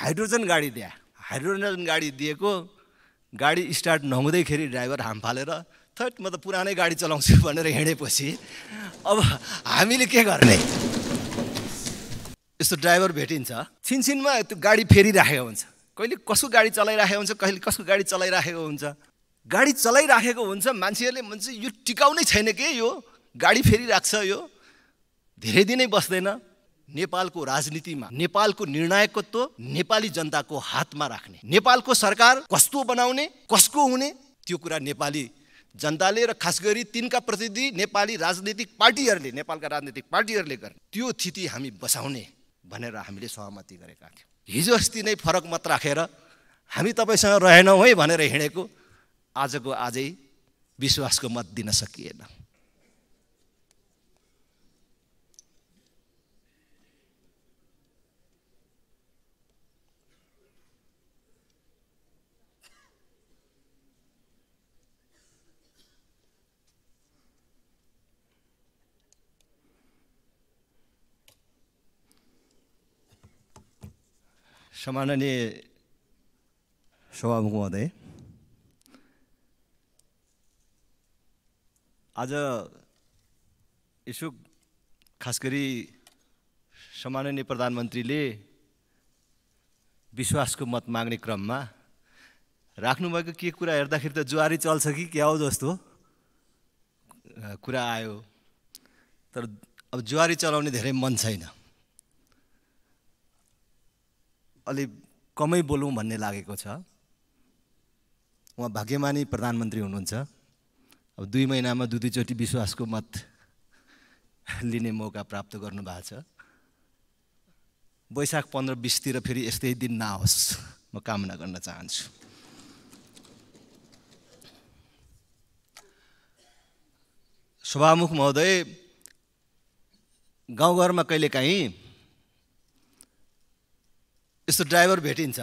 hydrogen गाडी दिए hydrogen गाडी दिएको गाडी स्टार्ट नहुँदैखेरि ड्राइभर हाम फालेर थट म त पुरानै गाडी चलाउँछु भनेर हिँडेपछि अब हामीले के गर्ने यस्तो ड्राइभर भेटिन्छ छिनछिनमा त्यो गाडी फेरिराखेको हुन्छ कहिले कसको गाडी चलाइराखेको हुन्छ कहिले कसको गाडी चलाइराखेको हुन्छ गाडी चलाइराखेको हुन्छ मान्छेहरूले भन्छ यो टिकाउ नै छैन के यो गाडी फेरिरहेको छ यो धेरै दिनै बस्दैन नेपालको राजनीतिमा नेपालको निर्णायकत्व नेपाली जनताको हातमा राख्ने नेपालको सरकार कस्तो बनाउने कसको हुने त्यो कुरा नेपाली जनताले र खास गरी तिनका प्रतिनिधि नेपाली राजनीतिक पार्टीहरूले नेपालका राजनीतिक पार्टीहरूले गर्ने त्यो स्थिति हामी बसाउने भनेर हामीले सहमति गरेका थियौँ हिजो अस्ति नै फरक मत राखेर हामी तपाईँसँग रहेनौँ है भनेर हिँडेको आजको आजै विश्वासको मत दिन सकिएन शमाननीय सभामुख महोदय आज यसो खास गरी सम्माननीय प्रधानमन्त्रीले विश्वासको मत माग्ने क्रममा राख्नुभएको के कुरा हेर्दाखेरि त जुवारी चल्छ कि क्या हो जस्तो कुरा आयो तर अब जुवारी चलाउने धेरै मन छैन अलि कमै बोलौँ भन्ने लागेको छ उहाँ भाग्यमानी प्रधानमन्त्री हुनुहुन्छ अब दुई महिनामा दुई दुईचोटि विश्वासको मत लिने मौका प्राप्त गर्नुभएको छ वैशाख पन्ध्र बिसतिर फेरि यस्तै दिन नआओस् म कामना गर्न चाहन्छु सभामुख महोदय गाउँघरमा कहिलेकाहीँ यस्तो ड्राइभर भेटिन्छ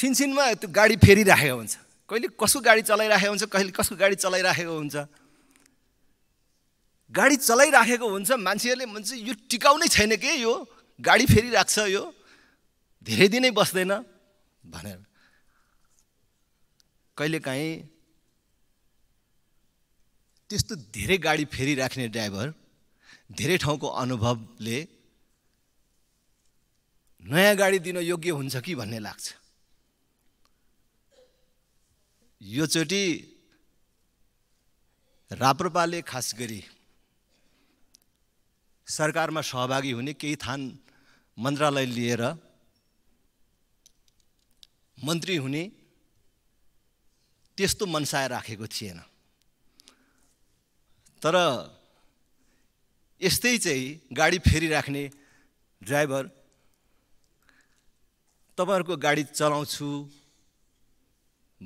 छिनछिनमा त्यो गाडी फेरिराखेको हुन्छ कहिले कसको गाडी चलाइराखेको हुन्छ कहिले कसको गाडी चलाइराखेको हुन्छ गाडी चलाइराखेको हुन्छ मान्छेहरूले भन्छ यो टिकाउ नै छैन के यो गाडी फेरिरहेको छ यो धेरै दिनै बस्दैन भनेर कहिलेकाहीँ त्यस्तो धेरै गाडी फेरि राख्ने ड्राइभर धेरै ठाउँको अनुभवले नयाँ गाडी दिन योग्य हुन्छ कि भन्ने लाग्छ योचोटि राप्रपाले खास गरी सरकारमा सहभागी हुने केही थान मन्त्रालय लिएर मन्त्री हुने त्यस्तो मनसाय राखेको थिएन तर यस्तै चाहिँ गाडी फेरि राख्ने ड्राइभर तपाईँहरूको गाडी चलाउँछु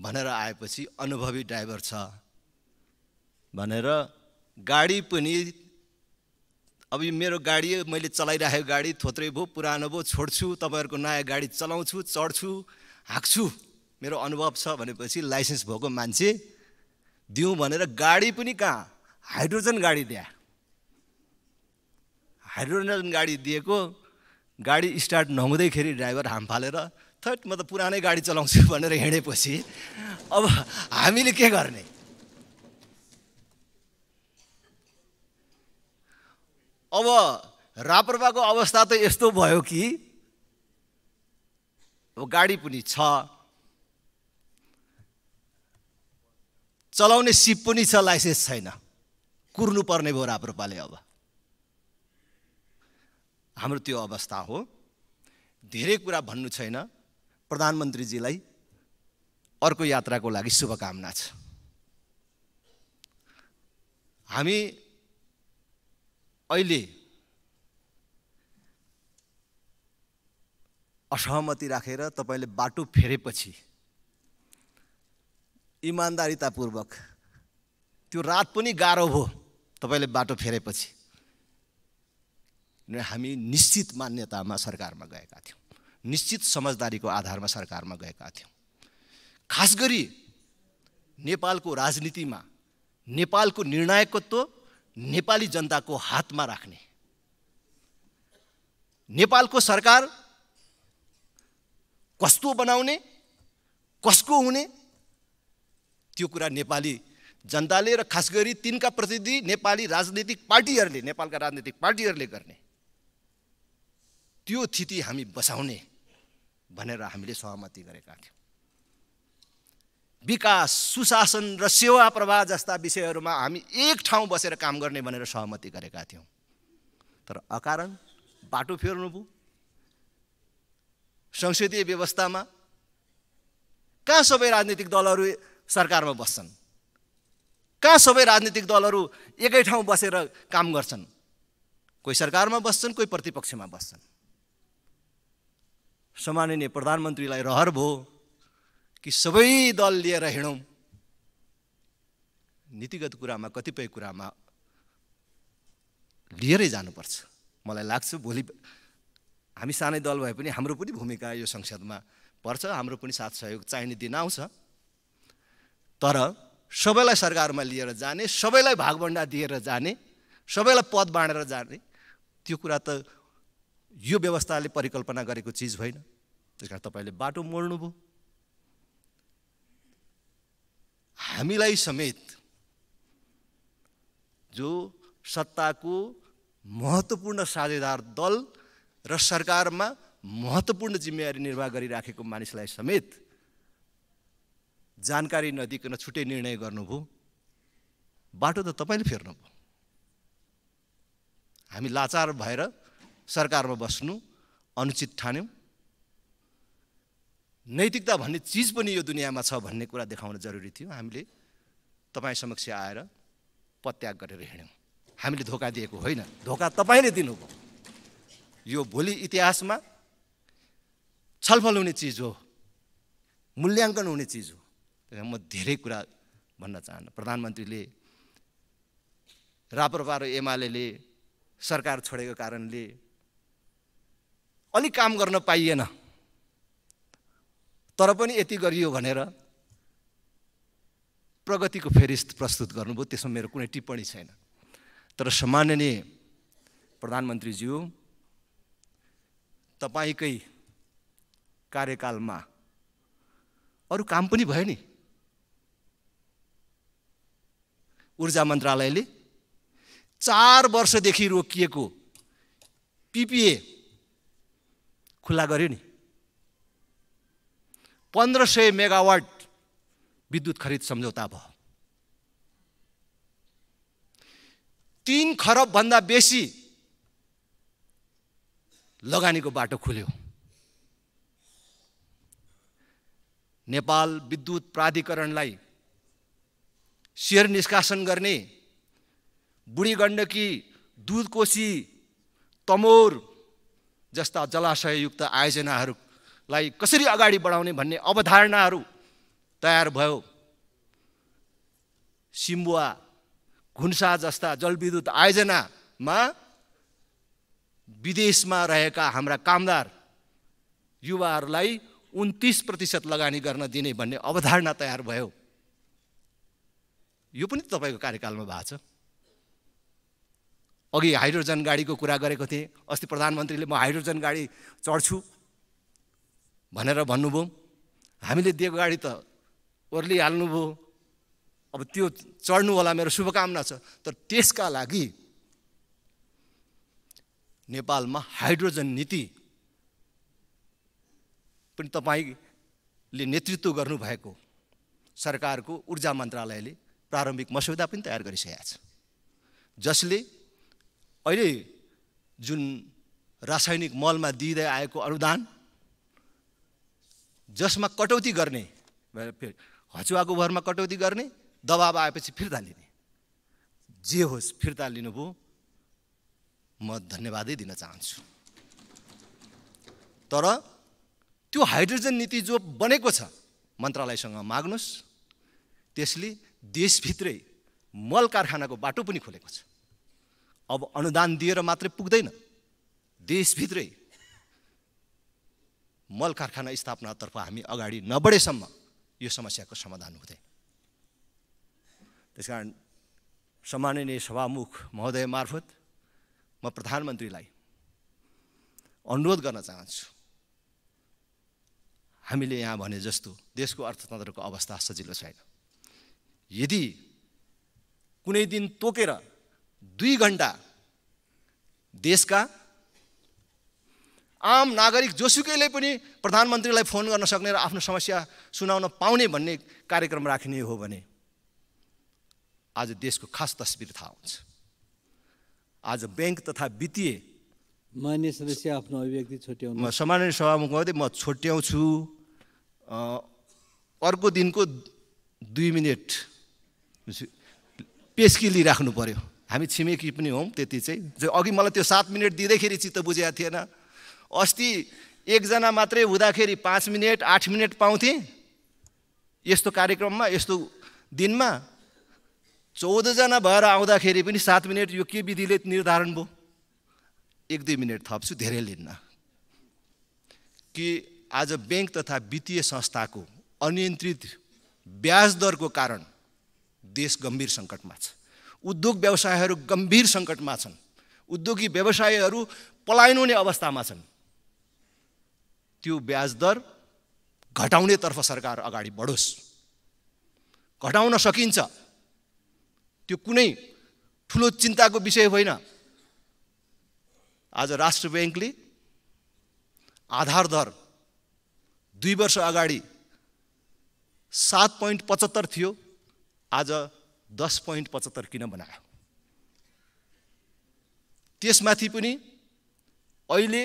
भनेर आएपछि अनुभवी ड्राइभर छ भनेर गाडी पनि अब यो मेरो गाडी मैले चलाइरहेको गाडी थोत्रै भयो पुरानो भयो छोड्छु तपाईँहरूको नयाँ गाडी चलाउँछु चढ्छु हाँक्छु मेरो अनुभव छ भनेपछि लाइसेन्स भएको मान्छे दिउँ भनेर गाडी पनि कहाँ हाइड्रोजन गाडी दिए हाइड्रोजन गाडी दिएको गाडी स्टार्ट नहुँदैखेरि ड्राइभर हाम फालेर थट म त पुरानै गाडी चलाउँछु भनेर हिँडेपछि अब हामीले के गर्ने अब राप्रपाको अवस्था त यस्तो भयो कि अब गाडी पनि छ चलाउने सिप पनि छ लाइसेन्स छैन कुर्नुपर्ने भयो राप्रपाले अब हाम्रो त्यो अवस्था हो धेरै कुरा भन्नु छैन प्रधानमन्त्रीजीलाई अर्को यात्राको लागि शुभकामना छ हामी अहिले असहमति राखेर रा, तपाईँले बाटो फेरेपछि इमान्दारितापूर्वक त्यो रात पनि गाह्रो भयो तपाईँले बाटो फेरेपछि हामी निश्चित मान्यतामा सरकारमा गएका थियौँ निश्चित समझदारीको आधारमा सरकारमा गएका थियौँ खास गरी नेपालको राजनीतिमा नेपालको निर्णायकत्व नेपाली जनताको हातमा राख्ने नेपालको सरकार कस्तो बनाउने कसको हुने त्यो कुरा नेपाली जनताले र खास गरी तिनका प्रतिनिधि नेपाली राजनीतिक पार्टीहरूले नेपालका राजनीतिक पार्टीहरूले गर्ने त्यो तिथि हामी बसाउने भनेर हामीले सहमति गरेका थियौँ विकास सुशासन र सेवा प्रवाह जस्ता विषयहरूमा हामी एक ठाउँ बसेर काम गर्ने भनेर सहमति गरेका थियौँ तर अकारण बाटो फेर्नुभयो संसदीय व्यवस्थामा कहाँ सबै राजनीतिक दलहरू सरकारमा बस्छन् कहाँ सबै राजनीतिक दलहरू एकै ठाउँ बसेर काम गर्छन् कोही सरकारमा बस्छन् कोही प्रतिपक्षमा बस्छन् सम्माननीय प्रधानमन्त्रीलाई रहर भयो कि सबै दल लिएर हिँडौँ नीतिगत कुरामा कतिपय कुरामा लिएरै जानुपर्छ मलाई लाग्छ भोलि हामी सानै दल भए पनि हाम्रो पनि भूमिका यो संसदमा पर्छ हाम्रो पनि साथ सहयोग चाहिने दिन आउँछ तर सबैलाई सरकारमा लिएर जाने सबैलाई भागभन्डा दिएर जाने सबैलाई पद बाँडेर जाने त्यो कुरा त यो व्यवस्थाले परिकल्पना गरेको चिज होइन त्यस कारण तपाईँले बाटो मोड्नुभयो हामीलाई समेत जो सत्ताको महत्त्वपूर्ण साझेदार दल र सरकारमा महत्त्वपूर्ण जिम्मेवारी निर्वाह गरिराखेको मानिसलाई समेत जानकारी नदिकन छुट्टै निर्णय गर्नुभयो बाटो त तपाईँले फेर्नुभयो हामी लाचार भएर सरकारमा बस्नु अनुचित ठान्यौँ नैतिकता भन्ने चिज पनि यो दुनियाँमा छ भन्ने कुरा देखाउन जरुरी थियो हामीले तपाईँ समक्ष आएर पत्याग गरेर हिँड्यौँ हामीले धोका दिएको होइन धोका तपाईँले दिनुभयो यो भोलि इतिहासमा छलफल हुने चिज हो मूल्याङ्कन हुने चिज हो म धेरै कुरा भन्न चाहन्न प्रधानमन्त्रीले राप्रपा र एमाले सरकार छोडेको कारणले अलिक काम गर्न पाइएन तर पनि यति गरियो भनेर प्रगतिको फेरिस्त प्रस्तुत गर्नुभयो त्यसमा मेरो कुनै टिप्पणी छैन तर सम्माननीय प्रधानमन्त्रीज्यू तपाईँकै कार्यकालमा अरू काम पनि भयो नि ऊर्जा मन्त्रालयले चार वर्षदेखि रोकिएको पिपिए खुल्ला गर्यो नि पन्ध्र सय मेगावाट विद्युत खरिद सम्झौता भयो तिन भन्दा बेसी लगानीको बाटो खुल्यो नेपाल विद्युत प्राधिकरणलाई सेयर निष्कासन गर्ने बुढी गण्डकी दुधकोशी तमोर जस्ता जलाशययुक्त आयोजनाहरूलाई कसरी अगाडि बढाउने भन्ने अवधारणाहरू तयार भयो सिम्बुवा घुन्सा जस्ता जलविद्युत आयोजनामा विदेशमा रहेका हाम्रा कामदार युवाहरूलाई उन्तिस प्रतिशत लगानी गर्न दिने भन्ने अवधारणा तयार भयो यो पनि तपाईँको कार्यकालमा भएको छ अघि हाइड्रोजन गाडीको कुरा गरेको थिएँ अस्ति प्रधानमन्त्रीले म हाइड्रोजन गाडी चढ्छु भनेर भन्नुभयो हामीले दिएको गाडी त ओर्लिहाल्नुभयो अब त्यो चढ्नु होला मेरो शुभकामना छ तर त्यसका लागि नेपालमा हाइड्रोजन नीति पनि तपाईँले नेतृत्व गर्नुभएको सरकारको ऊर्जा मन्त्रालयले प्रारम्भिक मस्यौदा पनि तयार गरिसकेको छ जसले अहिले जुन रासायनिक मलमा दिँदै आएको अनुदान जसमा कटौती गर्ने हचुवाको भरमा कटौती गर्ने दबाब आएपछि फिर्ता लिने जे होस् फिर्ता लिनुभयो म धन्यवादै दिन चाहन्छु तर त्यो हाइड्रोजन नीति जो बनेको छ मन्त्रालयसँग माग्नुहोस् त्यसले देशभित्रै मल कारखानाको बाटो पनि खोलेको छ अब अनुदान दिएर मात्रै पुग्दैन देशभित्रै मल कारखाना स्थापनातर्फ हामी अगाडि नबढेसम्म यो समस्याको समाधान हुँदैन त्यस कारण सम्माननीय सभामुख महोदय मार्फत म मा प्रधानमन्त्रीलाई अनुरोध गर्न चाहन्छु हामीले यहाँ भने जस्तो देशको अर्थतन्त्रको अवस्था सजिलो छैन यदि कुनै दिन तोकेर दुई घन्टा देशका आम नागरिक जोसुकैले पनि प्रधानमन्त्रीलाई फोन गर्न सक्ने र आफ्नो समस्या सुनाउन पाउने भन्ने कार्यक्रम राखिने हो भने आज देशको खास तस्बिर थाहा हुन्छ आज ब्याङ्क तथा वित्तीय मान्य सदस्य आफ्नो अभिव्यक्ति छुट्याउनु सामान्य सभामुख मात्रै म छोट्याउँछु अर्को दिनको दुई मिनट पेस्की लिइराख्नु पर्यो हामी छिमेकी पनि हौँ त्यति चाहिँ अघि मलाई त्यो सात मिनट दिँदैखेरि चित्त बुझेको थिएन अस्ति एकजना मात्रै हुँदाखेरि पाँच मिनट आठ मिनट पाउँथे यस्तो कार्यक्रममा यस्तो दिनमा चौधजना भएर आउँदाखेरि पनि सात मिनट यो के विधिले निर्धारण भयो एक दुई मिनट थप्छु धेरै लिन्न कि आज ब्याङ्क तथा वित्तीय संस्थाको अनियन्त्रित ब्याज दरको कारण देश गम्भीर सङ्कटमा छ उद्योग व्यवसायहरू गम्भीर सङ्कटमा छन् उद्योगी व्यवसायहरू पलायन हुने अवस्थामा छन् त्यो ब्याज दर घटाउनेतर्फ सरकार अगाडि बढोस् घटाउन सकिन्छ त्यो कुनै ठुलो चिन्ताको विषय होइन आज राष्ट्र ब्याङ्कले आधार दर दुई वर्ष अगाडि सात पोइन्ट पचहत्तर थियो आज दस पोइन्ट पचहत्तर किन बनायो त्यसमाथि पनि अहिले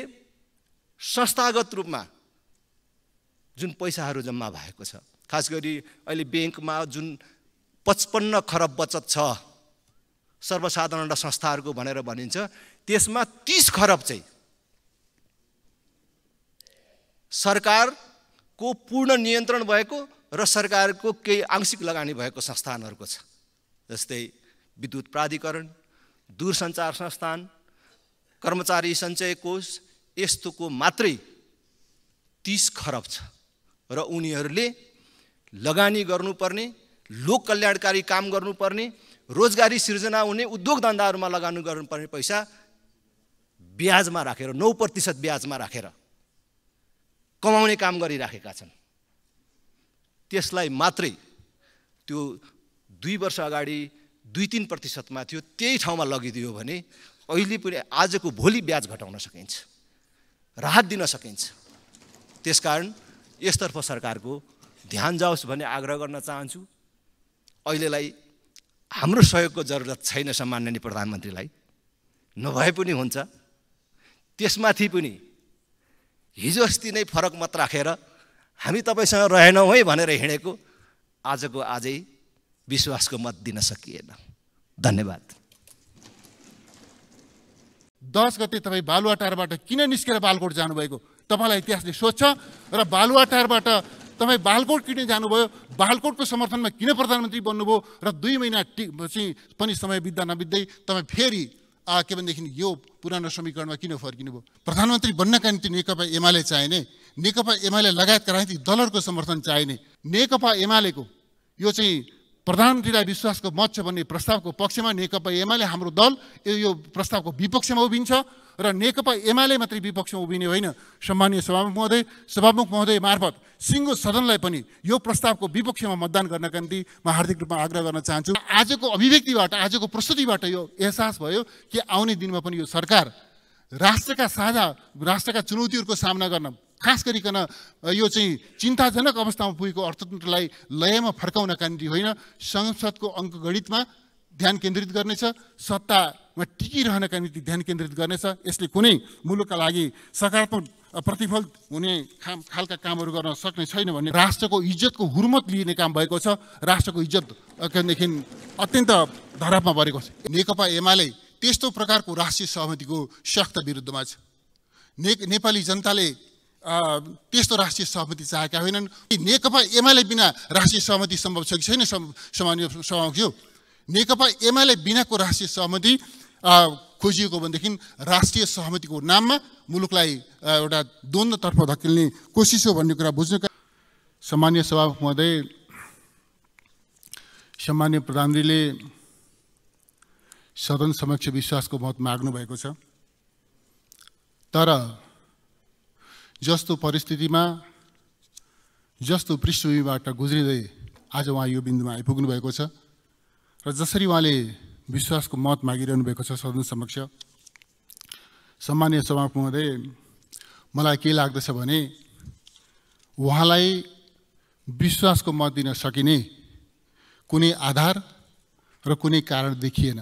संस्थागत रूपमा जुन पैसाहरू जम्मा भएको छ खास गरी अहिले ब्याङ्कमा जुन पचपन्न खरब बचत छ सर्वसाधारण र संस्थाहरूको भनेर भनिन्छ त्यसमा तिस खरब चाहिँ सरकारको पूर्ण नियन्त्रण भएको र सरकारको केही आंशिक लगानी भएको संस्थानहरूको छ जस्तै विद्युत प्राधिकरण दूरसञ्चार संस्थान कर्मचारी सञ्चय कोष यस्तोको मात्रै तिस खरब छ र उनीहरूले लगानी गर्नुपर्ने लोक कल्याणकारी काम गर्नुपर्ने रोजगारी सिर्जना हुने उद्योग धन्दाहरूमा लगानी गर्नुपर्ने पैसा ब्याजमा राखेर नौ प्रतिशत ब्याजमा राखेर कमाउने काम गरिराखेका छन् त्यसलाई मात्रै त्यो दुई वर्ष अगाडि दुई तिन प्रतिशतमा थियो त्यही ठाउँमा लगिदियो भने अहिले पनि आजको भोलि ब्याज घटाउन सकिन्छ राहत दिन सकिन्छ त्यसकारण यसतर्फ सरकारको ध्यान जाओस् भन्ने आग्रह गर्न चाहन्छु अहिलेलाई हाम्रो सहयोगको जरुरत छैन सम्माननीय प्रधानमन्त्रीलाई नभए पनि हुन्छ त्यसमाथि पनि हिजो अस्ति नै फरक मत राखेर हामी तपाईँसँग रहेनौँ है भनेर हिँडेको आजको आजै विश्वासको मत दिन सकिएन धन्यवाद दस गते तपाईँ टारबाट किन निस्केर बालकोट जानुभएको तपाईँलाई इतिहासले सोध्छ र बालुवा टारबाट तपाईँ बालकोट किन जानुभयो बालकोटको समर्थनमा किन प्रधानमन्त्री बन्नुभयो र दुई महिना चाहिँ पनि समय बित्दा नबित्दै तपाईँ फेरि के भनेदेखि यो पुरानो समीकरणमा किन फर्किनु भयो प्रधानमन्त्री बन्नका निम्ति नेकपा एमाले चाहिने नेकपा एमाले लगायतका राजनीतिक दलहरूको समर्थन चाहिने नेकपा एमालेको यो चाहिँ प्रधानमन्त्रीलाई विश्वासको मत छ भन्ने प्रस्तावको पक्षमा नेकपा एमाले हाम्रो दल यो प्रस्तावको विपक्षमा उभिन्छ र नेकपा एमाले मात्रै विपक्षमा उभिने होइन सम्मानीय सभामुख महोदय सभामुख महोदय मार्फत सिङ्गो सदनलाई पनि यो प्रस्तावको विपक्षमा मतदान गर्नका निम्ति म हार्दिक रूपमा आग्रह गर्न चाहन्छु आजको अभिव्यक्तिबाट आजको प्रस्तुतिबाट यो एहसास भयो कि आउने दिनमा पनि यो सरकार राष्ट्रका साझा राष्ट्रका चुनौतीहरूको सामना गर्न खास गरिकन यो चाहिँ चिन्ताजनक अवस्थामा पुगेको अर्थतन्त्रलाई लयमा फर्काउनका निम्ति होइन संसदको अङ्कगणितमा ध्यान केन्द्रित गर्नेछ सत्तामा टिकिरहनका निम्ति ध्यान केन्द्रित गर्नेछ यसले कुनै मुलुकका लागि सकारात्मक प्रतिफल हुने खाम खालका कामहरू गर्न सक्ने छैन भने राष्ट्रको इज्जतको हुर्मत लिने काम भएको छ राष्ट्रको इज्जत इज्जतदेखि अत्यन्त धरापमा परेको छ नेकपा एमाले त्यस्तो प्रकारको राष्ट्रिय सहमतिको सक्त विरुद्धमा छ ने नेपाली जनताले त्यस्तो राष्ट्रिय सहमति चाहेका होइनन् नेकपा एमाले बिना राष्ट्रिय सहमति सम्भव छ कि छैन सामान्य सम्भव थियो नेकपा एमाले बिनाको राष्ट्रिय सहमति खोजिएको भनेदेखि राष्ट्रिय सहमतिको नाममा मुलुकलाई एउटा द्वन्द्वतर्फ धकेल्ने कोसिस हो भन्ने कुरा बुझ्नुका सामान्य सभा महोदय सामान्य प्रधानले सदन समक्ष विश्वासको मत माग्नु भएको छ तर जस्तो परिस्थितिमा जस्तो पृष्ठभूमिबाट गुज्रिँदै आज उहाँ यो बिन्दुमा आइपुग्नु भएको छ र जसरी उहाँले विश्वासको मत मागिरहनु भएको छ सदन समक्ष सम्मान्य सभामुख महोदय मलाई के लाग्दछ भने उहाँलाई विश्वासको मत दिन सकिने कुनै आधार र कुनै कारण देखिएन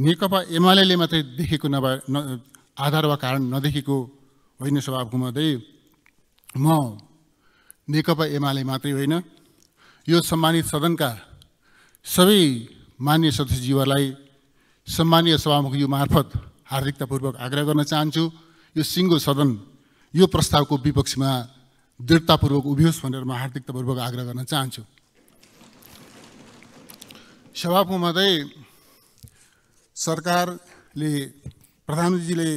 नेकपा एमाले मात्रै देखेको नभए आधार वा कारण नदेखेको होइन स्वभाव घुमाउँदै म नेकपा एमाले मात्रै होइन यो सम्मानित सदनका सबै मान्य सदस्यजीवहरूलाई सम्मानीय सभामुख यो मार्फत हार्दिकतापूर्वक आग्रह गर्न चाहन्छु यो सिङ्गो सदन यो प्रस्तावको विपक्षमा दृढतापूर्वक उभियोस् भनेर म हार्दिकतापूर्वक आग्रह गर्न चाहन्छु सभामुखमा चाहिँ सरकारले प्रधानमन्त्रीजीले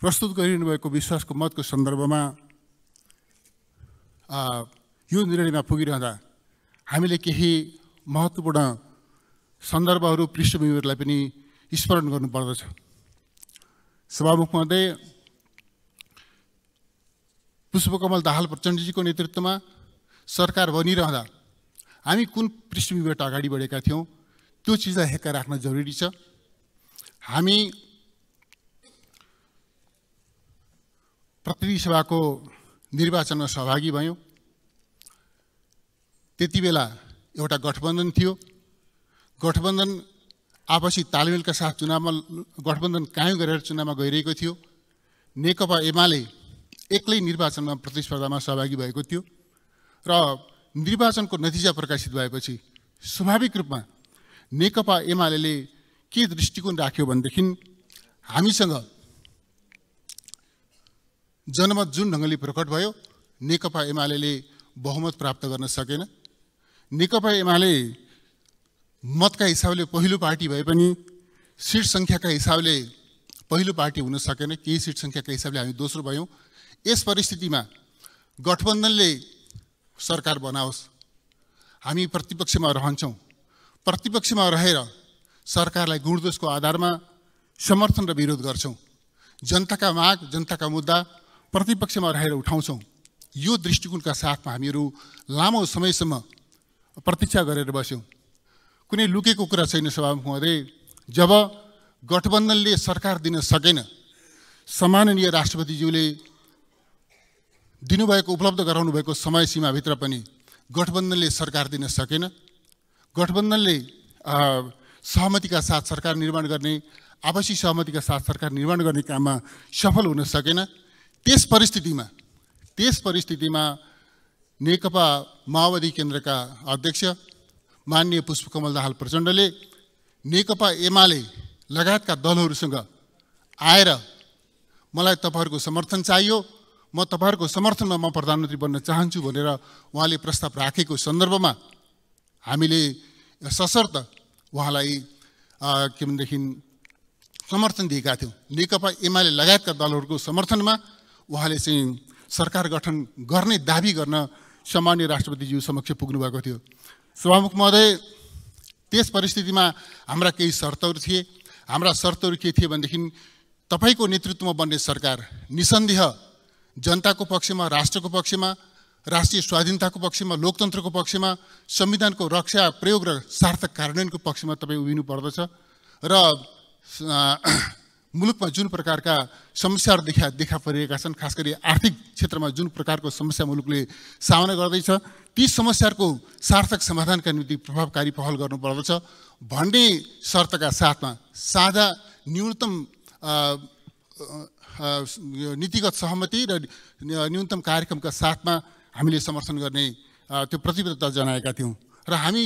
प्रस्तुत गरिनु भएको विश्वासको मतको सन्दर्भमा यो निर्णयमा पुगिरहँदा हामीले केही महत्त्वपूर्ण सन्दर्भहरू पृष्ठभूमिहरूलाई पनि स्मरण गर्नुपर्दछ सभामुख महोदय पुष्पकमल दाहाल प्रचण्डजीको नेतृत्वमा सरकार बनिरहँदा हामी कुन पृष्ठभूमिबाट अगाडि बढेका थियौँ त्यो चिजलाई हेक्का राख्न जरुरी छ हामी प्रतिनिधि सभाको निर्वाचनमा सहभागी भयौँ त्यति बेला एउटा गठबन्धन थियो गठबन्धन आपसी तालमेलका साथ चुनावमा गठबन्धन कायम गरेर चुनावमा गइरहेको थियो नेकपा एमाले एक्लै निर्वाचनमा प्रतिस्पर्धामा सहभागी भएको थियो र निर्वाचनको नतिजा प्रकाशित भएपछि स्वाभाविक रूपमा नेकपा एमाले के दृष्टिकोण राख्यो भनेदेखि हामीसँग जनमत जुन ढङ्गले प्रकट भयो नेकपा एमाले बहुमत प्राप्त गर्न सकेन नेकपा एमाले मतका हिसाबले पहिलो पार्टी भए पनि सिट सङ्ख्याका हिसाबले पहिलो पार्टी हुन सकेन केही सिट सङ्ख्याका हिसाबले हामी दोस्रो भयौँ यस परिस्थितिमा गठबन्धनले सरकार बनाओस् हामी प्रतिपक्षमा रहन्छौँ प्रतिपक्षमा रहेर सरकारलाई गुणदोषको आधारमा समर्थन र विरोध गर्छौँ जनताका माग जनताका मुद्दा प्रतिपक्षमा रहेर उठाउँछौँ यो दृष्टिकोणका साथमा हामीहरू लामो समयसम्म प्रतीक्षा गरेर बस्यौँ कुनै लुकेको कुरा छैन सभामुख महोदय जब गठबन्धनले सरकार दिन सकेन सम्माननीय राष्ट्रपतिज्यूले दिनुभएको उपलब्ध गराउनु भएको समय सीमाभित्र पनि गठबन्धनले सरकार दिन सकेन गठबन्धनले सहमतिका साथ सरकार निर्माण गर्ने आपसी सहमतिका साथ सरकार निर्माण गर्ने काममा सफल हुन सकेन त्यस परिस्थितिमा त्यस परिस्थितिमा नेकपा माओवादी केन्द्रका अध्यक्ष माननीय पुष्पकमल दाहाल प्रचण्डले नेकपा एमाले लगायतका दलहरूसँग आएर मलाई तपाईँहरूको समर्थन चाहियो म तपाईँहरूको समर्थनमा म प्रधानमन्त्री बन्न चाहन्छु भनेर उहाँले प्रस्ताव राखेको सन्दर्भमा हामीले सशर्त उहाँलाई के भनेदेखि समर्थन दिएका थियौँ नेकपा एमाले लगायतका दलहरूको समर्थनमा उहाँले चाहिँ सरकार गठन गर्ने दावी गर्न सामान्य राष्ट्रपतिज्यू समक्ष पुग्नु भएको थियो सभामुख महोदय त्यस परिस्थितिमा हाम्रा केही शर्तहरू थिए हाम्रा शर्तहरू के थिए भनेदेखि तपाईँको नेतृत्वमा बन्ने सरकार निसन्देह जनताको पक्षमा राष्ट्रको पक्षमा राष्ट्रिय स्वाधीनताको पक्षमा लोकतन्त्रको पक्षमा संविधानको रक्षा प्रयोग र सार्थक कार्यान्वयनको पक्षमा तपाईँ उभिनु पर्दछ र मुलुकमा जुन प्रकारका समस्याहरू देखा देखा परिरहेका छन् खास गरी आर्थिक क्षेत्रमा जुन प्रकारको समस्या मुलुकले सामना गर्दैछ ती समस्याहरूको सार्थक समाधानका निम्ति प्रभावकारी पहल गर्नुपर्दछ भन्ने शर्तका साथमा साझा न्यूनतम नीतिगत सहमति र न्यूनतम कार्यक्रमका साथमा हामीले समर्थन गर्ने त्यो प्रतिबद्धता जनाएका थियौँ र हामी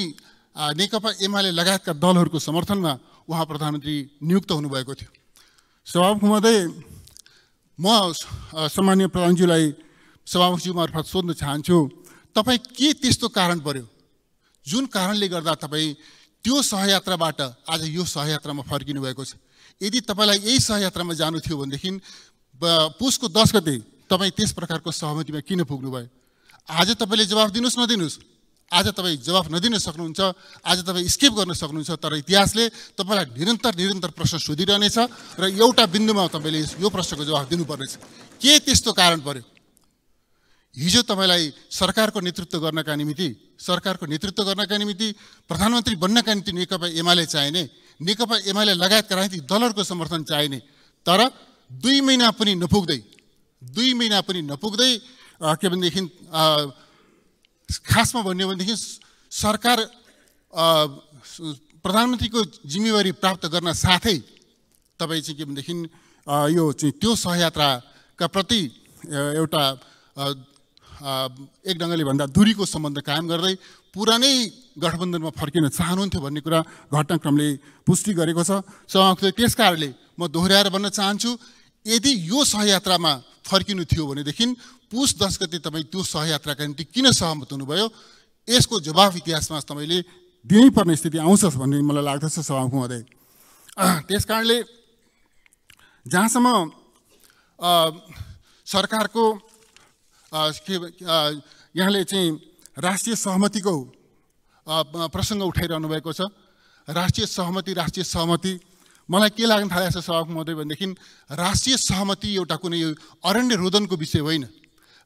नेकपा एमाले लगायतका दलहरूको समर्थनमा उहाँ प्रधानमन्त्री नियुक्त हुनुभएको थियो सभामुख महोदय म सामान्य प्रधानज्यूलाई सभामुखज्यू मार्फत सोध्न चाहन्छु तपाईँ के त्यस्तो कारण पर्यो जुन कारणले गर्दा तपाईँ त्यो सहयात्राबाट आज यो सहयात्रामा फर्किनु भएको छ यदि तपाईँलाई यही सहयात्रामा जानु थियो भनेदेखि पुसको दस गते तपाईँ त्यस प्रकारको सहमतिमा किन पुग्नुभयो आज तपाईँले जवाब दिनुहोस् नदिनुहोस् आज तपाईँ जवाफ नदिन सक्नुहुन्छ आज तपाईँ स्केप गर्न सक्नुहुन्छ तर इतिहासले तपाईँलाई निरन्तर निरन्तर प्रश्न सोधिरहनेछ र एउटा बिन्दुमा तपाईँले यो प्रश्नको जवाफ दिनुपर्नेछ के त्यस्तो कारण पऱ्यो हिजो तपाईँलाई सरकारको नेतृत्व गर्नका निम्ति सरकारको नेतृत्व गर्नका निम्ति प्रधानमन्त्री बन्नका निम्ति नेकपा एमाले चाहिने नेकपा एमाले लगायतका राजनीतिक दलहरूको समर्थन चाहिने तर दुई महिना पनि नपुग्दै दुई महिना पनि नपुग्दै के भनेदेखि खासमा भन्यो भनेदेखि सरकार प्रधानमन्त्रीको जिम्मेवारी प्राप्त गर्न साथै तपाईँ चाहिँ के भनेदेखि यो चाहिँ त्यो सहयात्राका प्रति एउटा एक ढङ्गले भन्दा दुरीको सम्बन्ध कायम गर्दै पुरानै गठबन्धनमा फर्किन चाहनुहुन्थ्यो भन्ने कुरा घटनाक्रमले पुष्टि गरेको छ समाप्त त्यस कारणले म दोहोऱ्याएर भन्न चाहन्छु यदि यो सहयात्रामा फर्किनु थियो भनेदेखि पुस दस गते तपाईँ त्यो सहयात्राका निम्ति किन सहमत हुनुभयो यसको जवाफ इतिहासमा तपाईँले पर्ने स्थिति आउँछ भन्ने मलाई लाग्दछ सभामुख महोदय त्यस कारणले जहाँसम्म सरकारको के यहाँले चाहिँ राष्ट्रिय सहमतिको प्रसङ्ग उठाइरहनु भएको छ राष्ट्रिय सहमति राष्ट्रिय सहमति मलाई के लाग्न थालेको छ सभामुख महोदय भनेदेखि राष्ट्रिय सहमति एउटा कुनै अरण्य रोदनको विषय होइन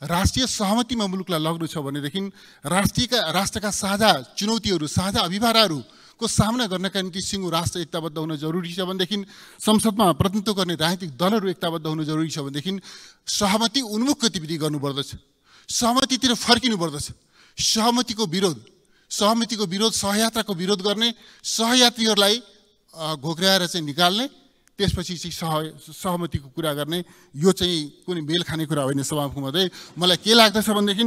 राष्ट्रिय सहमतिमा मुलुकलाई लग्नु छ भनेदेखि राष्ट्रियका राष्ट्रका साझा चुनौतीहरू साझा को सामना गर्नका निम्ति सिङ्गो राष्ट्र एकताबद्ध हुन जरुरी छ भनेदेखि संसदमा प्रतिनिधित्व गर्ने राजनीतिक दलहरू एकताबद्ध हुन जरुरी छ भनेदेखि सहमति उन्मुख गतिविधि गर्नुपर्दछ सहमतितिर फर्किनु पर्दछ सहमतिको विरोध सहमतिको विरोध सहयात्राको विरोध गर्ने सहयात्रीहरूलाई घोक्राएर चाहिँ निकाल्ने त्यसपछि चाहिँ सह सहमतिको कुरा गर्ने यो चाहिँ कुनै मेल खाने कुरा होइन सभामुख मात्रै मलाई के लाग्दछ भनेदेखि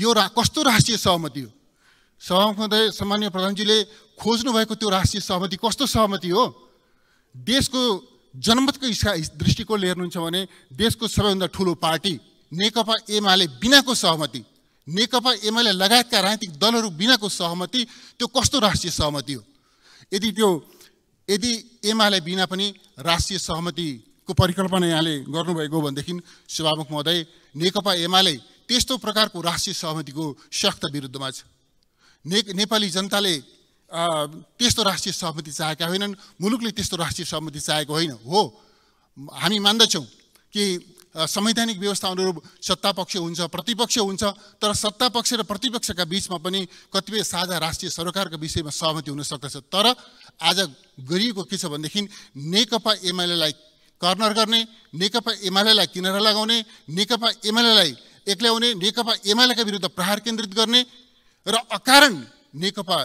यो रा कस्तो राष्ट्रिय सहमति हो सभामुख महोदय सामान्य प्रधानजीले खोज्नुभएको त्यो राष्ट्रिय सहमति कस्तो सहमति हो देशको जनमतको हिस्सा दृष्टिकोणले हेर्नुहुन्छ भने देशको सबैभन्दा ठुलो पार्टी नेकपा एमाले बिनाको सहमति नेकपा एमाले लगायतका राजनीतिक दलहरू बिनाको सहमति त्यो कस्तो राष्ट्रिय सहमति हो यदि त्यो यदि एमाले बिना पनि राष्ट्रिय सहमतिको परिकल्पना यहाँले गर्नुभएको हो भनेदेखि सभामुख महोदय नेकपा एमाले त्यस्तो प्रकारको राष्ट्रिय सहमतिको सक्त विरुद्धमा छ ने नेपाली जनताले त्यस्तो राष्ट्रिय सहमति चाहेका होइनन् मुलुकले त्यस्तो राष्ट्रिय सहमति चाहेको होइन हो हामी मान्दछौँ कि संवैधानिक व्यवस्था अनुरूप सत्ता पक्ष हुन्छ प्रतिपक्ष हुन्छ तर सत्ता पक्ष र प्रतिपक्षका बिचमा पनि कतिपय साझा राष्ट्रिय सरकारको विषयमा सहमति हुन सक्दछ तर आज गरिएको के छ भनेदेखि नेकपा एमालेलाई कर्नर गर्ने नेकपा एमालेलाई किनारा लगाउने नेकपा एमालेलाई एक्ल्याउने नेकपा एमालेका विरुद्ध प्रहार केन्द्रित गर्ने र अकारण नेकपा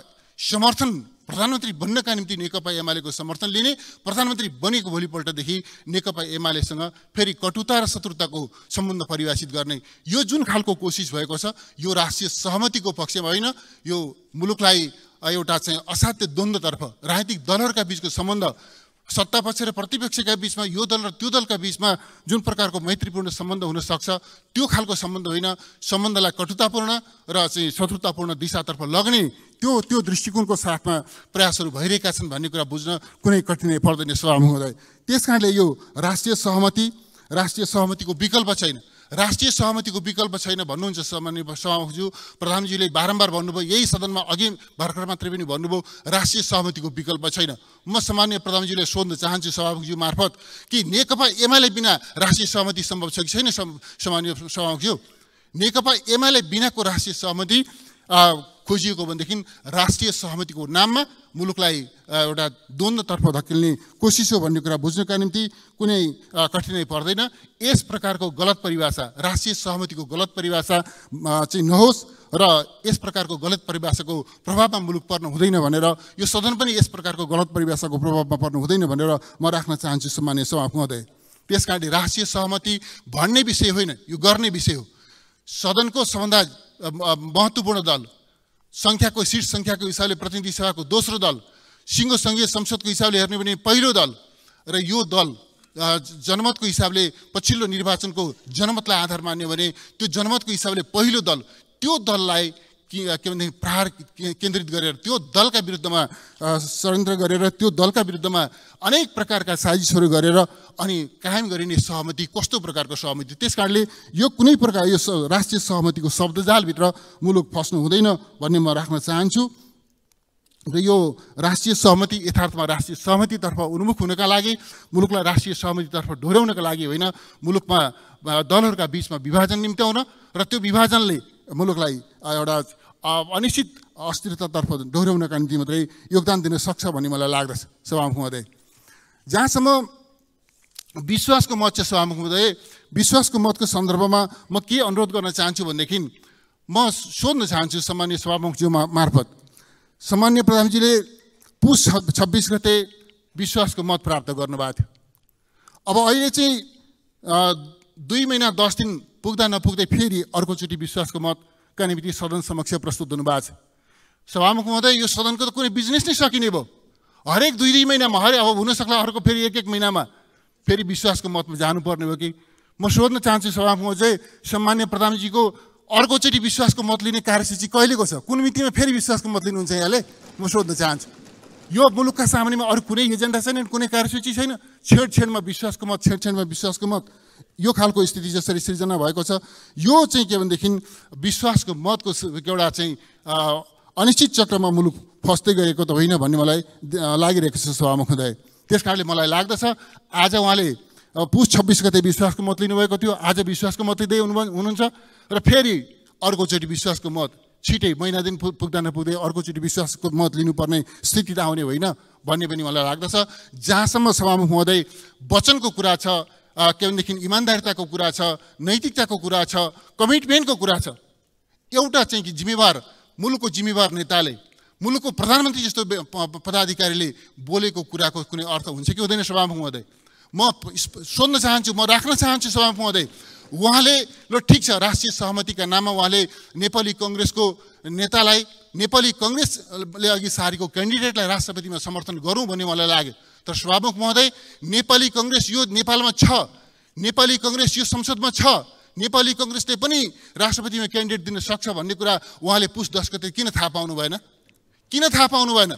समर्थन प्रधानमन्त्री बन्नका निम्ति नेकपा एमालेको समर्थन लिने प्रधानमन्त्री बनेको भोलिपल्टदेखि नेकपा एमालेसँग फेरि कटुता र शत्रुताको सम्बन्ध परिभाषित गर्ने यो जुन खालको कोसिस भएको छ यो राष्ट्रिय सहमतिको पक्षमा होइन यो मुलुकलाई एउटा चाहिँ असाध्य द्वन्द्वतर्फ राजनीतिक दलहरूका बिचको सम्बन्ध सत्तापक्ष र प्रतिपक्षका बिचमा यो दल र त्यो दलका बिचमा जुन प्रकारको मैत्रीपूर्ण सम्बन्ध हुनसक्छ त्यो खालको सम्बन्ध होइन सम्बन्धलाई कटुतापूर्ण र चाहिँ शत्रुतापूर्ण दिशातर्फ लग्ने त्यो त्यो दृष्टिकोणको साथमा प्रयासहरू भइरहेका छन् भन्ने कुरा बुझ्न कुनै कठिनाइ पर्दैन सभामुख हुँदै त्यस कारणले यो राष्ट्रिय सहमति राष्ट्रिय सहमतिको विकल्प छैन राष्ट्रिय सहमतिको विकल्प छैन भन्नुहुन्छ सामान्य सभामुखज्यू प्रधानजीले बारम्बार भन्नुभयो यही सदनमा अघि भर्खर मात्रै पनि भन्नुभयो राष्ट्रिय सहमतिको विकल्प छैन म सामान्य प्रधानजीले सोध्न चाहन्छु सभामुखज्यू मार्फत कि नेकपा एमाले बिना राष्ट्रिय सहमति सम्भव छ कि छैन सामान्य सभामुखज्यू नेकपा एमाले बिनाको राष्ट्रिय सहमति खोजिएको भनेदेखि राष्ट्रिय सहमतिको नाममा मुलुकलाई एउटा द्वन्द्वतर्फ धकिल्ने कोसिस हो भन्ने कुरा बुझ्नका निम्ति कुनै कठिनाइ पर्दैन यस प्रकारको गलत परिभाषा राष्ट्रिय सहमतिको गलत परिभाषा चाहिँ नहोस् र यस प्रकारको गलत परिभाषाको प्रभावमा मुलुक पर्नु हुँदैन भनेर यो सदन पनि यस प्रकारको गलत परिभाषाको प्रभावमा पर्नु हुँदैन भनेर म राख्न चाहन्छु सम्मान्य सभा महोदय त्यस कारणले राष्ट्रिय सहमति भन्ने विषय होइन यो गर्ने विषय हो सदनको सबभन्दा महत्त्वपूर्ण दल सङ्ख्याको सिट सङ्ख्याको हिसाबले प्रतिनिधि सभाको दोस्रो दल सिङ्गो सङ्घीय संसदको हिसाबले हेर्ने भने पहिलो दल र यो दल जनमतको हिसाबले पछिल्लो निर्वाचनको जनमतलाई आधार मान्यो भने त्यो जनमतको हिसाबले पहिलो दल त्यो दललाई के भने प्रहार केन्द्रित गरेर त्यो दलका विरुद्धमा षड्यन्त्र गरेर त्यो दलका विरुद्धमा अनेक प्रकारका साजिसहरू गरेर अनि कायम गरिने सहमति कस्तो प्रकारको सहमति त्यस कारणले यो कुनै प्रकार यो राष्ट्रिय सहमतिको शब्दजालभित्र मुलुक फस्नु हुँदैन भन्ने म राख्न चाहन्छु र यो राष्ट्रिय सहमति यथार्थमा राष्ट्रिय सहमतितर्फ उन्मुख हुनका लागि मुलुकलाई राष्ट्रिय सहमतितर्फ डोर्याउनका लागि होइन मुलुकमा दलहरूका बिचमा विभाजन निम्त्याउन र त्यो विभाजनले मुलुकलाई एउटा अनिश्चित अस्थिरतातर्फ दोहोऱ्याउनका निम्ति मात्रै योगदान दिन सक्छ भन्ने मलाई लाग्दछ सभामुख महोदय जहाँसम्म विश्वासको मत छ सभामुख महोदय विश्वासको मतको सन्दर्भमा म के अनुरोध गर्न चाहन्छु भनेदेखि म सोध्न चाहन्छु सामान्य सभामुखज्यू मार्फत सामान्य प्रधानजीले पुस छब्बिस गते विश्वासको मत प्राप्त गर्नुभएको थियो अब अहिले चाहिँ दुई महिना दस दिन पुग्दा नपुग्दै फेरि अर्कोचोटि विश्वासको मतका निम्ति सदन समक्ष प्रस्तुत हुनुभएको छ सभामुख महोदय यो सदनको त कुनै बिजनेस नै सकिने भयो हरेक दुई दुई महिनामा हरेक अब हुनसक्ला अर्को फेरि एक एक महिनामा फेरि विश्वासको मतमा जानुपर्ने हो कि म सोध्न चाहन्छु सभामुख चाहिँ सम्मान्य प्रधानजीको अर्कोचोटि विश्वासको मत लिने कार्यसूची कहिलेको छ कुन मितिमा फेरि विश्वासको मत लिनुहुन्छ यहाँले म सोध्न चाहन्छु यो मुलुकका सामनेमा अरू कुनै एजेन्डा छैन कुनै कार्यसूची छैन छेडछेडमा विश्वासको मत छेडछेडमा विश्वासको मत यो खालको स्थिति जसरी सिर्जना भएको छ यो चाहिँ के भनेदेखि विश्वासको मतको एउटा चाहिँ अनिश्चित चक्रमा मुलुक फस्दै गएको त होइन भन्ने मलाई लागिरहेको छ सभामुख हुँदै त्यस कारणले मलाई लाग्दछ आज उहाँले पुस छब्बिस गते विश्वासको मत लिनुभएको थियो आज विश्वासको मत लिँदै हुनुहुन्छ र फेरि अर्कोचोटि विश्वासको मत छिटै महिना दिन पुग्दा नपुग्दै अर्कोचोटि विश्वासको मत लिनुपर्ने स्थिति त आउने होइन भन्ने पनि मलाई लाग्दछ जहाँसम्म सभामुख हुँदै वचनको कुरा छ के भनेदेखि इमान्दारिताको कुरा छ नैतिकताको कुरा छ कमिटमेन्टको कुरा छ एउटा चाहिँ कि जिम्मेवार मुलुकको जिम्मेवार नेताले मुलुकको प्रधानमन्त्री जस्तो पदाधिकारीले बोलेको कुराको कुनै अर्थ हुन्छ कि हुँदैन सभामुख महोदय म सोध्न चाहन्छु म राख्न चाहन्छु सभामुख महोदय उहाँले ल ठिक छ राष्ट्रिय सहमतिका नाममा उहाँले नेपाली कङ्ग्रेसको नेतालाई नेपाली कङ्ग्रेसले अघि सारेको क्यान्डिडेटलाई राष्ट्रपतिमा समर्थन गरौँ भन्ने मलाई लाग्यो तर सभामुख महोदय नेपाली कङ्ग्रेस यो नेपालमा छ नेपाली कङ्ग्रेस यो संसदमा छ नेपाली कङ्ग्रेसले पनि राष्ट्रपतिमा क्यान्डिडेट दिन सक्छ भन्ने कुरा उहाँले पुस दस गते किन थाहा पाउनु भएन किन थाहा पाउनु भएन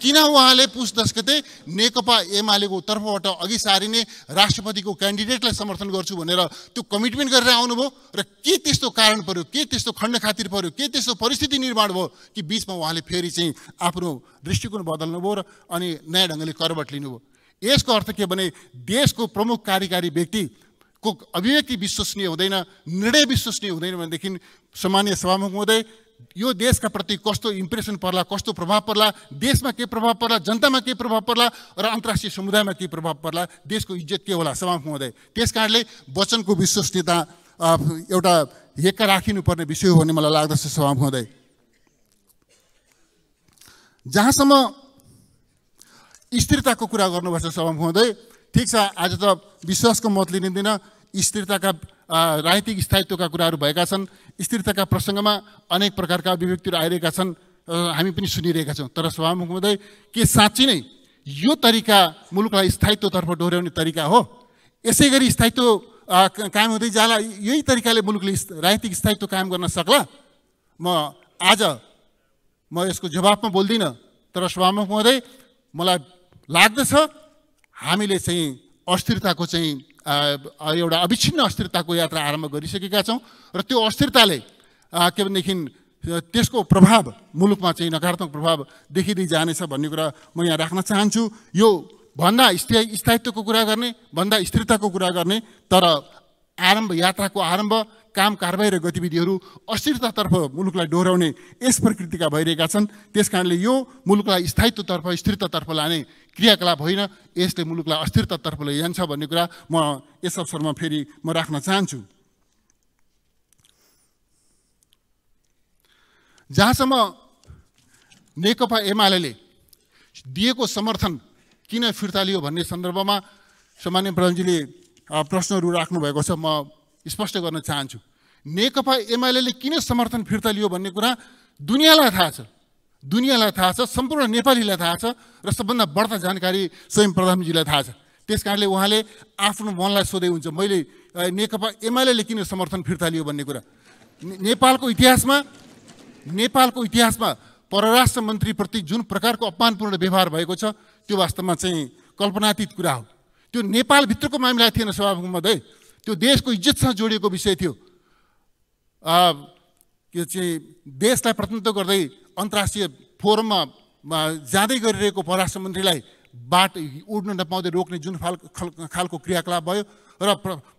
किन उहाँले पुस दस गते नेकपा एमालेको तर्फबाट अघि सारिने राष्ट्रपतिको क्यान्डिडेटलाई समर्थन गर्छु भनेर त्यो कमिटमेन्ट गरेर आउनुभयो र के त्यस्तो कारण पर्यो के त्यस्तो खण्ड खातिर पर्यो के त्यस्तो परिस्थिति निर्माण भयो कि बिचमा उहाँले फेरि चाहिँ आफ्नो दृष्टिकोण बदल्नुभयो र अनि नयाँ ढङ्गले करबट लिनुभयो यसको अर्थ के भने देशको प्रमुख कार्यकारी व्यक्ति को अभिव्यक्ति विश्वसनीय हुँदैन निर्णय विश्वसनीय हुँदैन भनेदेखि सामान्य सभामुख महोदय यो देशका प्रति कस्तो इम्प्रेसन पर्ला कस्तो प्रभाव पर्ला देशमा के प्रभाव पर्ला जनतामा के प्रभाव पर्ला र अन्तर्राष्ट्रिय समुदायमा के प्रभाव पर्ला देशको इज्जत के होला समाप्त हुँदै त्यस कारणले वचनको विश्वसनीयता एउटा हेक्का राखिनुपर्ने विषय हो भन्ने मलाई लाग्दछ सभामुख हुँदै जहाँसम्म स्थिरताको कुरा छ सभामुख हुँदै ठिक छ आज त विश्वासको मत दिन स्थिरताका राजनीतिक स्थायित्वका कुराहरू भएका छन् स्थिरताका प्रसङ्गमा अनेक प्रकारका अभिव्यक्तिहरू आइरहेका छन् हामी पनि सुनिरहेका छौँ तर सभामुख महोदय के साँच्ची नै यो तरिका मुलुकलाई स्थायित्वतर्फ डोर्याउने तरिका हो यसै गरी स्थायित्व कायम हुँदै जाला यही तरिकाले मुलुकले राजनीतिक स्थायित्व कायम गर्न सक्ला म आज म यसको जवाफमा बोल्दिनँ तर सभामुख महोदय मलाई लाग्दछ हामीले चाहिँ अस्थिरताको चाहिँ एउटा अविच्छिन्न अस्थिरताको यात्रा आरम्भ गरिसकेका छौँ र त्यो अस्थिरताले के भनेदेखि त्यसको प्रभाव मुलुकमा चाहिँ नकारात्मक प्रभाव देखिँदै जानेछ भन्ने कुरा म यहाँ राख्न चाहन्छु यो भन्दा स्थायी स्थायित्वको कुरा गर्ने भन्दा स्थिरताको कुरा गर्ने तर आरम्भ यात्राको आरम्भ काम कारबाही र गतिविधिहरू अस्थिरतातर्फ मुलुकलाई डोहोऱ्याउने यस प्रकृतिका भइरहेका छन् त्यस कारणले यो मुलुकलाई स्थायित्वतर्फ स्थिरतातर्फ लाने क्रियाकलाप होइन यसले मुलुकलाई अस्थिरतातर्फ लैजान्छ भन्ने कुरा म यस अवसरमा फेरि म राख्न चाहन्छु जहाँसम्म नेकपा एमाले दिएको समर्थन किन फिर्ता लियो भन्ने सन्दर्भमा सामान्य प्रधानजीले प्रश्नहरू राख्नुभएको छ म स्पष्ट गर्न चाहन्छु नेकपा एमाले किन समर्थन फिर्ता लियो भन्ने कुरा दुनियाँलाई थाहा छ दुनियाँलाई थाहा छ सम्पूर्ण नेपालीलाई थाहा छ र सबभन्दा बढ्ता जानकारी स्वयं प्रधानमन्त्रीलाई थाहा छ त्यस कारणले उहाँले आफ्नो मनलाई सोधै हुन्छ मैले नेकपा एमाले किन समर्थन फिर्ता लियो भन्ने कुरा नेपालको इतिहासमा नेपालको इतिहासमा परराष्ट्र मन्त्रीप्रति जुन प्रकारको अपमानपूर्ण व्यवहार भएको छ त्यो वास्तवमा चाहिँ कल्पनातीत कुरा हो त्यो नेपालभित्रको मामिला थिएन सभामुखमा महोदय त्यो देशको इज्जतसँग जोडिएको विषय थियो के चाहिँ देशलाई प्रतिनिधित्व गर्दै अन्तर्राष्ट्रिय फोरममा जाँदै गरिरहेको परराष्ट्र मन्त्रीलाई बाट उड्न नपाउँदै रोक्ने जुन खाल खालको क्रियाकलाप भयो र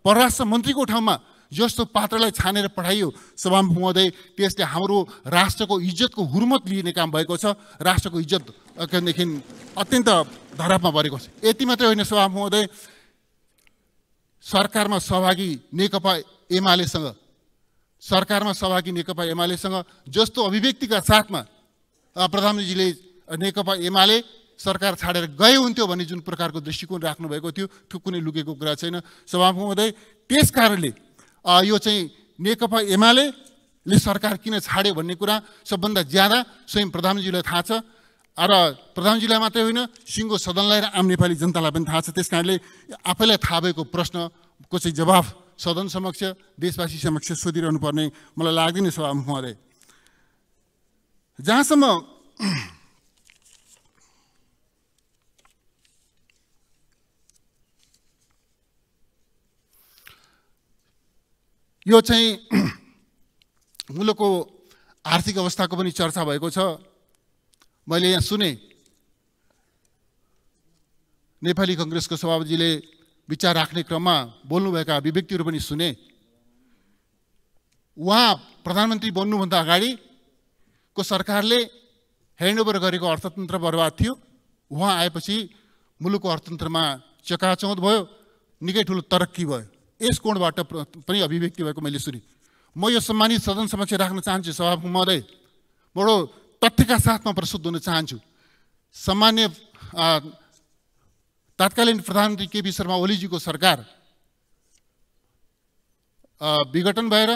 परराष्ट्र मन्त्रीको ठाउँमा जस्तो पात्रलाई छानेर पठाइयो सभामुख महोदय त्यसले हाम्रो राष्ट्रको इज्जतको हुर्मत लिने काम भएको छ राष्ट्रको इज्जत इज्जतदेखि अत्यन्त धरापमा परेको छ यति मात्रै होइन सभा महोदय सरकारमा सहभागी नेकपा एमालेसँग सरकारमा सहभागी नेकपा एमालेसँग जस्तो अभिव्यक्तिका साथमा प्रधानमन्त्रीजीले नेकपा एमाले सरकार छाडेर गए हुन्थ्यो भन्ने जुन प्रकारको दृष्टिकोण राख्नुभएको थियो त्यो कुनै लुकेको कुरा छैन सभामुख महोदय त्यस कारणले यो चाहिँ नेकपा एमाले ले सरकार किन छाड्यो भन्ने कुरा सबभन्दा ज्यादा स्वयं प्रधानमन्त्रीलाई थाहा छ र प्रधानजीलाई मात्रै होइन सिङ्गो सदनलाई र आम नेपाली जनतालाई पनि थाहा छ त्यस कारणले आफैलाई थाहा भएको प्रश्नको चाहिँ जवाफ सदन समक्ष देशवासी समक्ष सोधिरहनु पर्ने मलाई लाग्दैन सभामुख महोदय जहाँसम्म यो चाहिँ मुलुकको आर्थिक अवस्थाको पनि चर्चा भएको छ मैले यहाँ सुने नेपाली कङ्ग्रेसको सभापतिले विचार राख्ने क्रममा बोल्नुभएका अभिव्यक्तिहरू पनि सुने उहाँ प्रधानमन्त्री बन्नुभन्दा अगाडिको सरकारले ह्यान्डओभर गरेको अर्थतन्त्र बर्बाद थियो उहाँ आएपछि मुलुकको अर्थतन्त्रमा चकाचौँध भयो निकै ठुलो तरक्की भयो यस कोणबाट पनि अभिव्यक्ति भएको मैले सुने म यो सम्मानित सदन समक्ष राख्न चाहन्छु सभामुख महोदय बडो तथ्यका साथमा प्रस्तुत हुन चाहन्छु सामान्य तात्कालीन प्रधानमन्त्री केपी शर्मा ओलीजीको सरकार विघटन भएर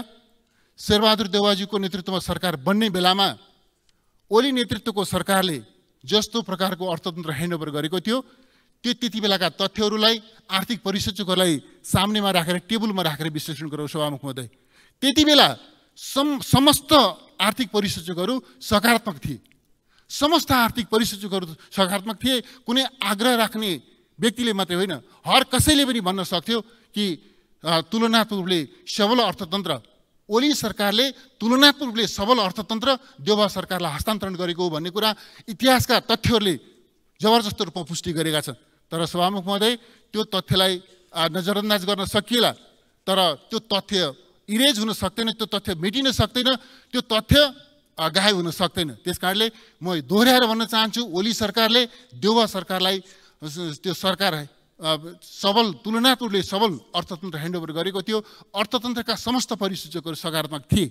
शेरबहादुर देवाजीको नेतृत्वमा सरकार बन्ने बेलामा ओली नेतृत्वको सरकारले जस्तो प्रकारको अर्थतन्त्र ह्यान्डओभर गरेको थियो त्यो त्यति बेलाका तथ्यहरूलाई आर्थिक परिसूचकहरूलाई सामनेमा राखेर टेबलमा राखेर विश्लेषण गरौँ सभामुख महोदय त्यति बेला सम समस्त आर्थिक परिसूचकहरू सकारात्मक थिए समस्त आर्थिक परिसूचकहरू सकारात्मक थिए कुनै आग्रह राख्ने व्यक्तिले मात्रै होइन हर कसैले पनि भन्न सक्थ्यो कि तुलनात्मक रूपले सबल अर्थतन्त्र ओली सरकारले तुलनात्मक रूपले सबल अर्थतन्त्र देव सरकारलाई हस्तान्तरण गरेको हो भन्ने कुरा इतिहासका तथ्यहरूले जबरजस्त रूपमा पुष्टि गरेका छन् तर सभामुख महोदय त्यो तथ्यलाई नजरअन्दाज गर्न सकिएला तर त्यो तथ्य इरेज हुन सक्दैन त्यो तथ्य मेटिन सक्दैन त्यो तथ्य गायब हुन सक्दैन त्यस कारणले म दोहोऱ्याएर भन्न चाहन्छु ओली सरकारले देउवा सरकारलाई त्यो सरकार सबल तुलनात्मकले सबल अर्थतन्त्र ह्यान्डओभर गरेको थियो अर्थतन्त्रका समस्त परिसूचकहरू सकारात्मक थिए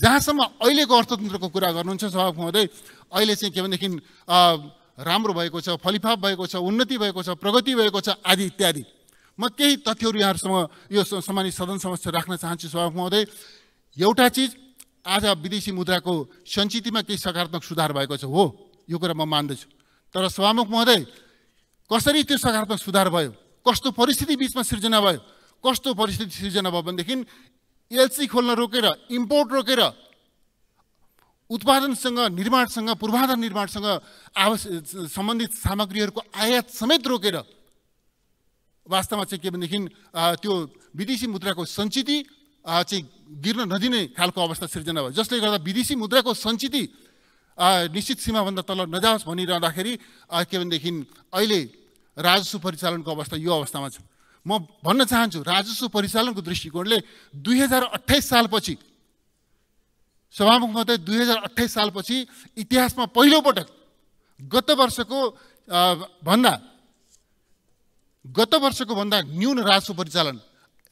जहाँसम्म अहिलेको अर्थतन्त्रको कुरा गर्नुहुन्छ सभा महोदय अहिले चाहिँ के भनेदेखि राम्रो भएको छ फलिफाप भएको छ उन्नति भएको छ प्रगति भएको छ आदि इत्यादि म केही तथ्यहरू यहाँहरूसँग यो सामान्य सदन समक्ष राख्न चाहन्छु सभा महोदय एउटा चिज आज विदेशी मुद्राको सञ्चितमा केही सकारात्मक सुधार भएको छ हो यो कुरा म मान्दछु तर सभामुख महोदय कसरी त्यो सकारात्मक सुधार भयो कस्तो परिस्थिति बिचमा सिर्जना भयो कस्तो परिस्थिति सिर्जना भयो भनेदेखि एलसी खोल्न रोकेर इम्पोर्ट रोकेर उत्पादनसँग निर्माणसँग पूर्वाधार निर्माणसँग आवश्यक सम्बन्धित सामग्रीहरूको आयात समेत रोकेर वास्तवमा चाहिँ के भनेदेखि त्यो विदेशी मुद्राको सञ्चिति चाहिँ गिर्न नदिने खालको अवस्था सिर्जना भयो जसले गर्दा विदेशी मुद्राको सञ्चिति निश्चित सीमाभन्दा तल नजाओस् भनिरहँदाखेरि के भनेदेखि अहिले राजस्व परिचालनको अवस्था यो अवस्थामा छ म भन्न चाहन्छु राजस्व परिचालनको दृष्टिकोणले दुई हजार अठाइस सालपछि सभामुख महोदय दुई हजार अठाइस सालपछि इतिहासमा पहिलोपटक गत वर्षको भन्दा गत वर्षको भन्दा न्यून राजस्व परिचालन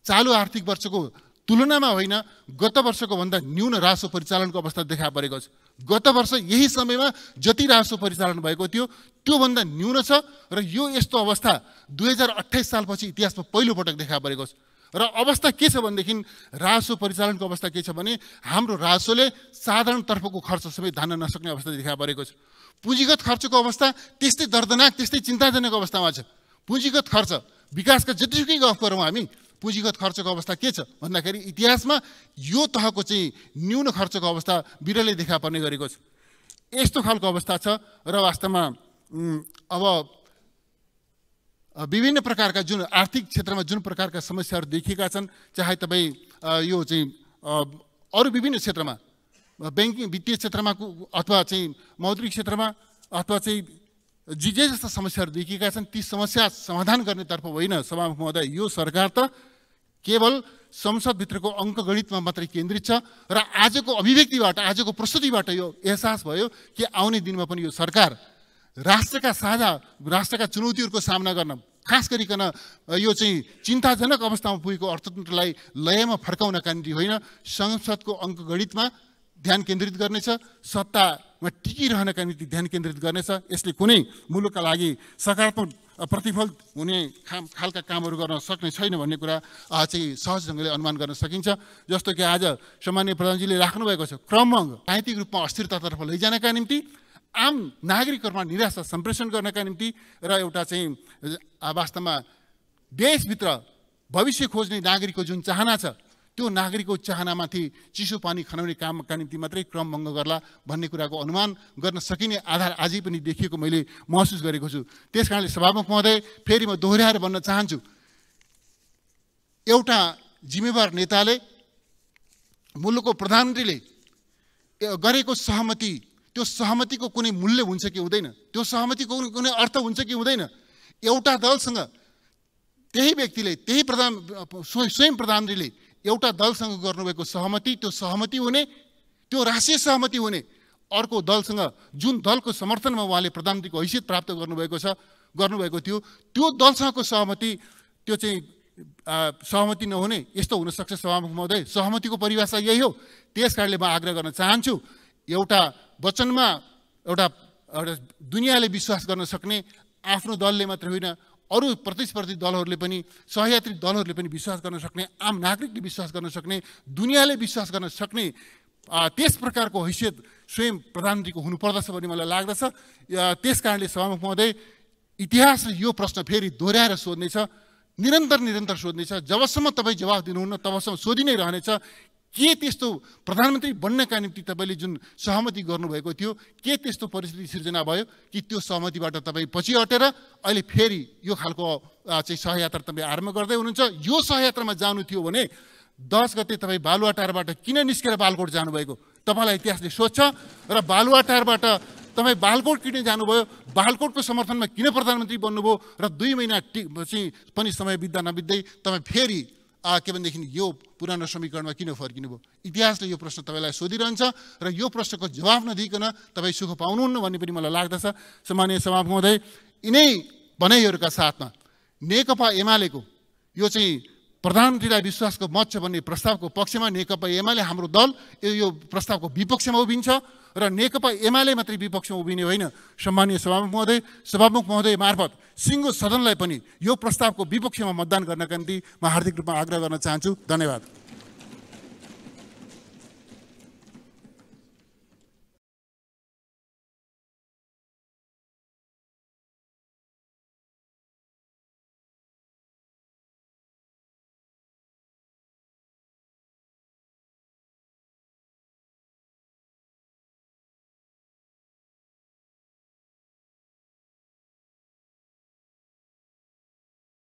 चालु आर्थिक वर्षको तुलनामा होइन गत वर्षको भन्दा न्यून राजस्व परिचालनको अवस्था देखा परेको छ गत वर्ष यही समयमा जति राजस्व परिचालन भएको थियो त्योभन्दा न्यून छ र यो यस्तो अवस्था दुई हजार अठाइस सालपछि इतिहासमा पहिलोपटक देखा परेको छ र अवस्था के छ भनेदेखि राजस्व परिचालनको अवस्था के छ भने हाम्रो राजस्वले साधारणतर्फको खर्च सबै धान्न नसक्ने अवस्था देखा परेको छ पुँजीगत खर्चको अवस्था त्यस्तै दर्दनाक त्यस्तै चिन्ताजनक अवस्थामा छ पुँजीगत खर्च विकासका जतिसुकै गफ गरौँ हामी पुँजीगत खर्चको अवस्था के छ भन्दाखेरि इतिहासमा यो तहको चाहिँ न्यून खर्चको अवस्था बिरलै देखा पर्ने गरेको छ यस्तो खालको अवस्था छ र वास्तवमा अब विभिन्न प्रकारका जुन आर्थिक क्षेत्रमा जुन प्रकारका समस्याहरू देखिएका छन् चाहे तपाईँ यो चाहिँ अरू विभिन्न क्षेत्रमा ब्याङ्किङ वित्तीय क्षेत्रमा अथवा चाहिँ मौद्रिक क्षेत्रमा अथवा चाहिँ जे जे जस्ता समस्याहरू देखिएका छन् ती समस्या समाधान गर्नेतर्फ होइन सभामुख महोदय यो सरकार त केवल संसदभित्रको अङ्कगणितमा मात्रै केन्द्रित छ र आजको अभिव्यक्तिबाट आजको प्रस्तुतिबाट यो एहसास भयो कि आउने दिनमा पनि यो सरकार राष्ट्रका साझा राष्ट्रका चुनौतीहरूको सामना गर्न खास गरिकन यो चाहिँ चिन्ताजनक अवस्थामा पुगेको अर्थतन्त्रलाई लयमा फर्काउनका निम्ति होइन संसदको अङ्कगणितमा ध्यान केन्द्रित गर्नेछ सत्तामा टिकिरहनका निम्ति ध्यान केन्द्रित गर्नेछ यसले कुनै मुलुकका लागि सकारात्मक प्रतिफल हुने खा खालका कामहरू गर्न सक्ने छैन भन्ने कुरा चाहिँ सहज ढङ्गले अनुमान गर्न सकिन्छ जस्तो कि आज सामान्य प्रधानजीले राख्नुभएको छ क्रम राजनीतिक रूपमा अस्थिरतातर्फ लैजानका निम्ति आम नागरिकहरूमा निराशा सम्प्रेषण गर्नका निम्ति र एउटा चाहिँ वास्तवमा देशभित्र भविष्य खोज्ने नागरिकको जुन चाहना छ त्यो नागरिकको चाहनामाथि चिसो पानी खनाउने कामका निम्ति मात्रै क्रमभङ्ग गर्ला भन्ने कुराको अनुमान गर्न सकिने आधार आजै पनि देखिएको मैले महसुस गरेको छु त्यस कारणले सभामुख महोदय फेरि म दोहोऱ्याएर भन्न चाहन्छु एउटा जिम्मेवार नेताले मुलुकको प्रधानमन्त्रीले गरेको सहमति त्यो सहमतिको कुनै मूल्य हुन्छ कि हुँदैन त्यो सहमतिको कुनै अर्थ हुन्छ कि हुँदैन एउटा दलसँग त्यही व्यक्तिले त्यही प्रधान स्वयं प्रधानमन्त्रीले एउटा दलसँग गर्नुभएको सहमति त्यो सहमति हुने त्यो राष्ट्रिय सहमति हुने अर्को दलसँग जुन दलको समर्थनमा उहाँले प्रधानमन्त्रीको हैसियत प्राप्त गर्नुभएको छ गर्नुभएको थियो त्यो दलसँगको सहमति त्यो चाहिँ सहमति नहुने यस्तो हुनसक्छ सभामुख महोदय सहमतिको परिभाषा यही हो त्यस कारणले म आग्रह गर्न चाहन्छु एउटा वचनमा एउटा एउटा दुनियाँले विश्वास गर्न सक्ने आफ्नो दलले मात्र होइन अरू प्रतिस्पर्धी दलहरूले पनि सहयात्री दलहरूले पनि विश्वास गर्न सक्ने आम नागरिकले विश्वास गर्न सक्ने दुनियाँले विश्वास गर्न सक्ने त्यस प्रकारको हैसियत स्वयं प्रधानमन्त्रीको हुनुपर्दछ भन्ने मलाई लाग्दछ त्यस कारणले सभामुख महोदय इतिहासले यो प्रश्न फेरि दोहोऱ्याएर सोध्नेछ निरन्तर निरन्तर सोध्नेछ जबसम्म तपाईँ जवाफ दिनुहुन्न तबसम्म सोधि नै रहनेछ के त्यस्तो प्रधानमन्त्री बन्नका निम्ति तपाईँले जुन सहमति गर्नुभएको थियो के त्यस्तो परिस्थिति सिर्जना भयो कि त्यो सहमतिबाट तपाईँ पछि हटेर अहिले फेरि यो खालको चाहिँ सहयात्रा तपाईँ आरम्भ गर्दै हुनुहुन्छ यो सहयात्रामा जानु थियो भने दस गते तपाईँ बालुवाटारबाट किन निस्केर बालकोट जानुभएको तपाईँलाई इतिहासले सोध्छ र बालुवाटारबाट तपाईँ बालकोट किन जानुभयो बालकोटको समर्थनमा किन प्रधानमन्त्री बन्नुभयो र दुई महिना टि चाहिँ पनि समय बित्दा नबित्दै तपाईँ फेरि के भनेदेखि यो पुरानो समीकरणमा किन फर्किनु भयो इतिहासले यो प्रश्न तपाईँलाई सोधिरहन्छ र यो प्रश्नको जवाफ नदिइकन तपाईँ सुख पाउनुहुन्न भन्ने पनि मलाई लाग्दछ सामान्य समाप्त हुँदै यिनै भनाइहरूका साथमा नेकपा एमालेको यो चाहिँ प्रधानमन्त्रीलाई विश्वासको मत छ भन्ने प्रस्तावको पक्षमा नेकपा एमाले हाम्रो दल यो प्रस्तावको विपक्षमा उभिन्छ र नेकपा एमाले मात्रै विपक्षमा उभिने होइन सम्मानीय सभामुख महोदय सभामुख महोदय मार्फत सिङ्गो सदनलाई पनि यो प्रस्तावको विपक्षमा मतदान गर्नका निम्ति म हार्दिक रूपमा आग्रह गर्न चाहन्छु धन्यवाद